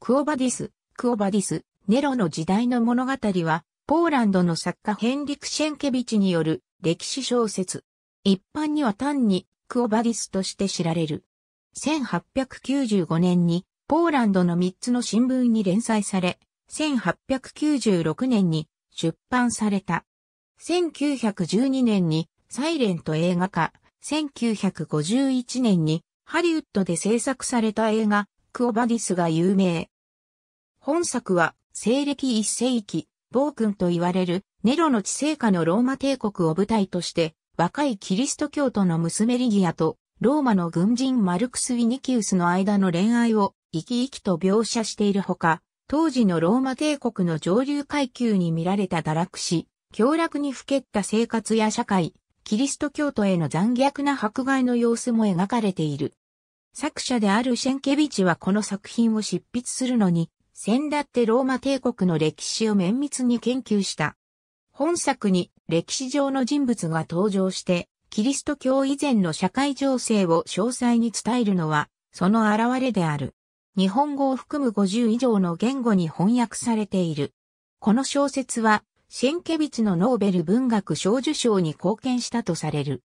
クオバディス、クオバディス、ネロの時代の物語は、ポーランドの作家ヘンリク・シェンケビチによる歴史小説。一般には単にクオバディスとして知られる。1895年にポーランドの3つの新聞に連載され、1896年に出版された。1912年にサイレント映画化、1951年にハリウッドで制作された映画ク・オバディスが有名。本作は、西暦1世紀、暴君と言われる、ネロの治世下のローマ帝国を舞台として、若いキリスト教徒の娘リギアと、ローマの軍人マルクス・ウィニキウスの間の恋愛を生き生きと描写しているほか、当時のローマ帝国の上流階級に見られた堕落し、凶楽にふけった生活や社会、キリスト教徒への残虐な迫害の様子も描かれている。作者であるシェンケビチはこの作品を執筆するのに、先だってローマ帝国の歴史を綿密に研究した。本作に歴史上の人物が登場して、キリスト教以前の社会情勢を詳細に伝えるのは、その現れである。日本語を含む50以上の言語に翻訳されている。この小説は、シェンケビチのノーベル文学賞受賞に貢献したとされる。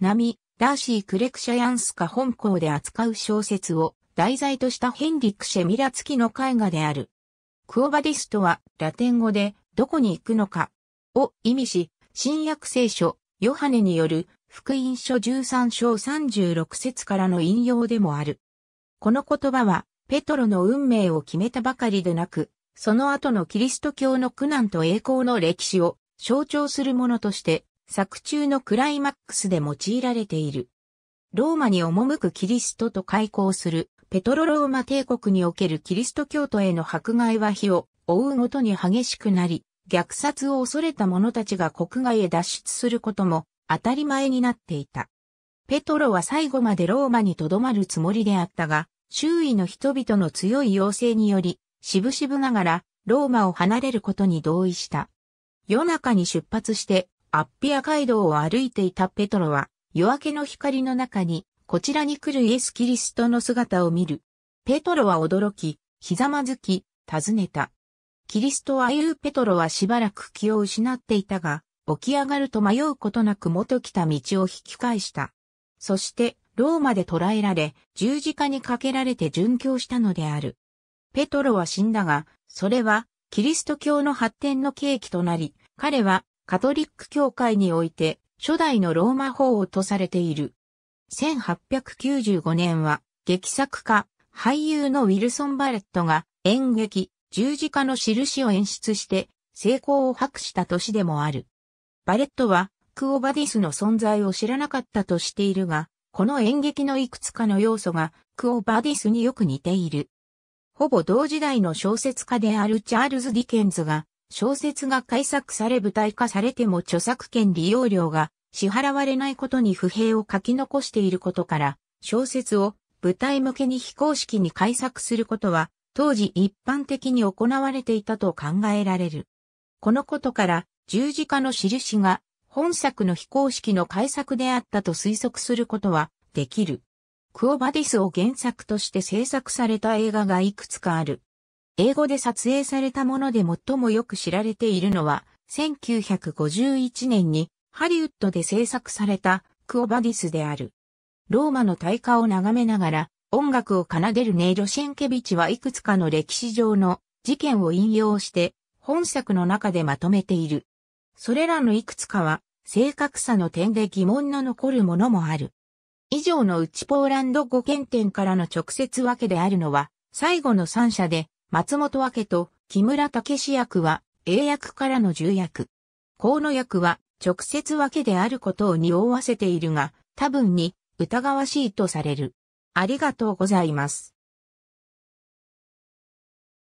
波、ダーシー・クレクシャヤンスカ本校で扱う小説を題材としたヘンリック・シェミラツキの絵画である。クオバディストはラテン語でどこに行くのかを意味し、新約聖書ヨハネによる福音書13章36節からの引用でもある。この言葉はペトロの運命を決めたばかりでなく、その後のキリスト教の苦難と栄光の歴史を象徴するものとして作中のクライマックスで用いられている。ローマに赴くキリストと開校するペトロローマ帝国におけるキリスト教徒への迫害は日を追うごとに激しくなり、虐殺を恐れた者たちが国外へ脱出することも当たり前になっていた。ペトロは最後までローマに留まるつもりであったが、周囲の人々の強い要請により、しぶしぶながらローマを離れることに同意した。夜中に出発してアッピア街道を歩いていたペトロは、夜明けの光の中に、こちらに来るイエス・キリストの姿を見る。ペトロは驚き、ひざまずき、尋ねた。キリストは言うペトロはしばらく気を失っていたが、起き上がると迷うことなく元来た道を引き返した。そして、ローマで捕らえられ、十字架にかけられて殉教したのである。ペトロは死んだが、それは、キリスト教の発展の契機となり、彼はカトリック教会において初代のローマ法王とされている。1895年は劇作家、俳優のウィルソン・バレットが演劇、十字架の印を演出して成功を博した年でもある。バレットはクオ・バディスの存在を知らなかったとしているが、この演劇のいくつかの要素がクオ・バディスによく似ている。ほぼ同時代の小説家であるチャールズ・ディケンズが小説が改作され舞台化されても著作権利用料が支払われないことに不平を書き残していることから、小説を舞台向けに非公式に改作することは、当時一般的に行われていたと考えられる。このことから、十字架の印が本作の非公式の改作であったと推測することはできる。クオバディスを原作として制作された映画がいくつかある。英語で撮影されたもので最もよく知られているのは、1951年にハリウッドで制作されたクオバディスである。ローマの大火を眺めながら音楽を奏でるネイロシェンケビチはいくつかの歴史上の事件を引用して本作の中でまとめている。それらのいくつかは正確さの点で疑問の残るものもある。以上のうちポーランド語原点からの直接わけであるのは最後の3社で松本明と木村武史役は英訳からの重役。河野役は直接分けであることを匂わせているが、多分に疑わしいとされる。ありがとうございます。